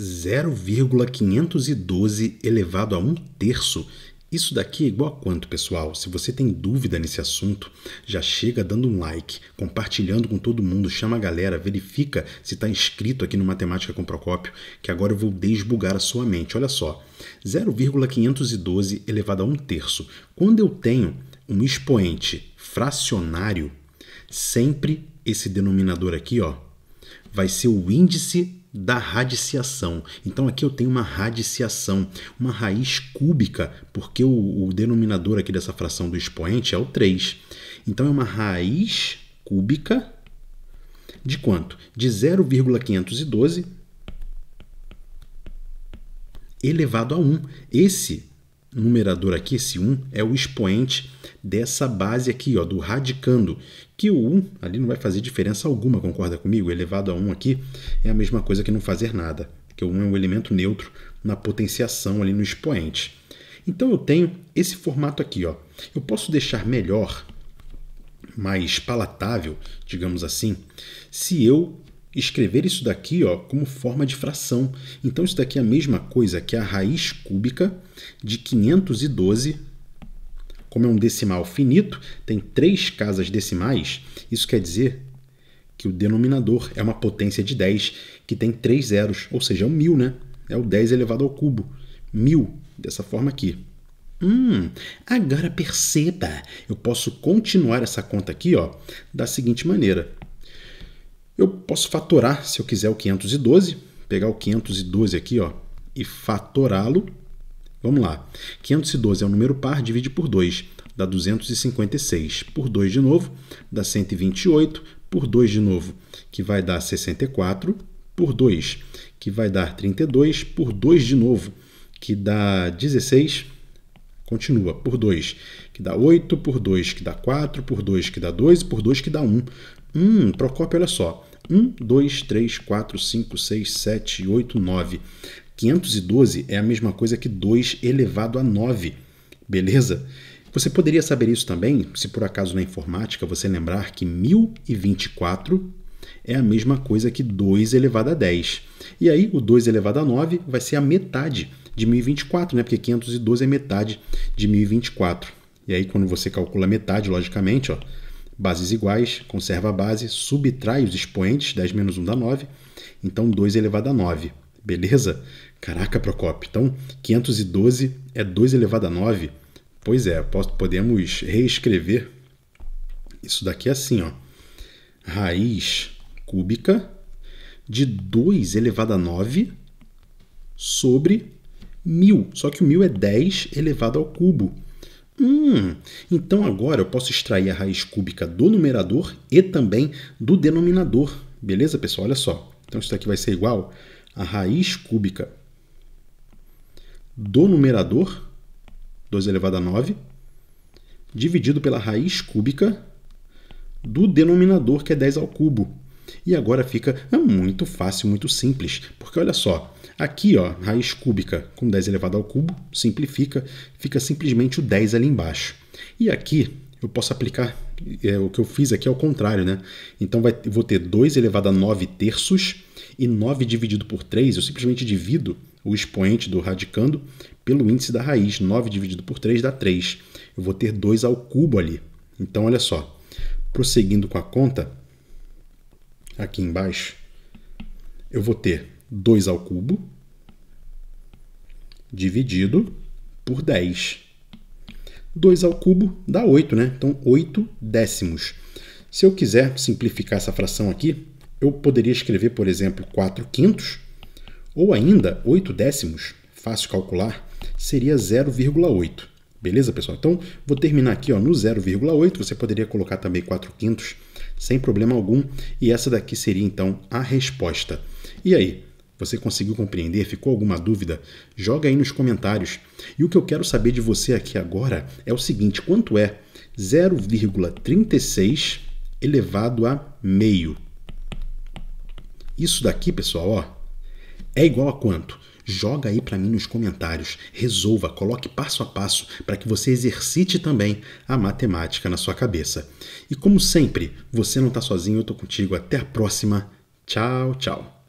0,512 elevado a um terço. Isso daqui é igual a quanto, pessoal? Se você tem dúvida nesse assunto, já chega dando um like, compartilhando com todo mundo, chama a galera, verifica se está inscrito aqui no Matemática com Procópio, que agora eu vou desbugar a sua mente. Olha só, 0,512 elevado a um terço. Quando eu tenho um expoente fracionário, sempre esse denominador aqui ó, vai ser o índice da radiciação. Então aqui eu tenho uma radiciação, uma raiz cúbica, porque o, o denominador aqui dessa fração do expoente é o 3. Então é uma raiz cúbica de quanto? De 0,512 elevado a 1. Esse numerador aqui, esse 1, é o expoente dessa base aqui, ó, do radicando, que o 1 ali não vai fazer diferença alguma, concorda comigo? Elevado a 1 aqui é a mesma coisa que não fazer nada, porque o 1 é um elemento neutro na potenciação ali no expoente. Então eu tenho esse formato aqui, ó. Eu posso deixar melhor, mais palatável, digamos assim, se eu escrever isso daqui ó, como forma de fração. Então, isso daqui é a mesma coisa que a raiz cúbica de 512. Como é um decimal finito, tem três casas decimais, isso quer dizer que o denominador é uma potência de 10 que tem três zeros, ou seja, é um mil, né? É o 10 elevado ao cubo. Mil, dessa forma aqui. Hum, agora perceba, eu posso continuar essa conta aqui ó, da seguinte maneira eu posso fatorar, se eu quiser, o 512, pegar o 512 aqui ó, e fatorá-lo. Vamos lá. 512 é um número par, divide por 2, dá 256. Por 2 de novo, dá 128. Por 2 de novo, que vai dar 64. Por 2, que vai dar 32. Por 2 de novo, que dá 16. Continua. Por 2, que dá 8. Por 2, que dá 4. Por 2, que dá 2. Por 2, que dá 1. Hum, Procópio, olha só. 1, 2, 3, 4, 5, 6, 7, 8, 9. 512 é a mesma coisa que 2 elevado a 9, beleza? Você poderia saber isso também se por acaso na informática você lembrar que 1024 é a mesma coisa que 2 elevado a 10. E aí o 2 elevado a 9 vai ser a metade de 1024, né? Porque 512 é metade de 1024. E aí quando você calcula metade, logicamente, ó, bases iguais, conserva a base, subtrai os expoentes, 10 menos 1 dá 9, então 2 elevado a 9, beleza? Caraca, Procopio, então 512 é 2 elevado a 9? Pois é, podemos reescrever isso daqui assim, ó. Raiz cúbica de 2 elevado a 9 sobre 1000. Só que o 1000 é 10 elevado ao cubo. Hum, então agora eu posso extrair a raiz cúbica do numerador e também do denominador. Beleza, pessoal? Olha só. Então isso aqui vai ser igual a raiz cúbica do numerador, 2 elevado a 9, dividido pela raiz cúbica do denominador, que é 10 ao cubo. E agora fica é muito fácil, muito simples, porque olha só, aqui ó, raiz cúbica com 10 elevado ao cubo, simplifica, fica simplesmente o 10 ali embaixo. E aqui eu posso aplicar é, o que eu fiz aqui ao é contrário, né? Então vai, vou ter 2 elevado a 9 terços e 9 dividido por 3, eu simplesmente divido o expoente do radicando pelo índice da raiz. 9 dividido por 3 dá 3. Eu vou ter 2 ao cubo ali. Então, olha só. Prosseguindo com a conta, aqui embaixo, eu vou ter 2 ao cubo dividido por 10. 2 ao cubo dá 8, né? Então, 8 décimos. Se eu quiser simplificar essa fração aqui, eu poderia escrever, por exemplo, 4 quintos, ou ainda 8 décimos, fácil calcular, seria 0,8. Beleza, pessoal? Então, vou terminar aqui ó, no 0,8. Você poderia colocar também 4 quintos sem problema algum, e essa daqui seria então a resposta. E aí, você conseguiu compreender? Ficou alguma dúvida? Joga aí nos comentários. E o que eu quero saber de você aqui agora é o seguinte: quanto é 0,36 elevado a meio? Isso daqui, pessoal, ó, é igual a quanto? Joga aí para mim nos comentários, resolva, coloque passo a passo para que você exercite também a matemática na sua cabeça. E como sempre, você não está sozinho, eu estou contigo. Até a próxima. Tchau, tchau.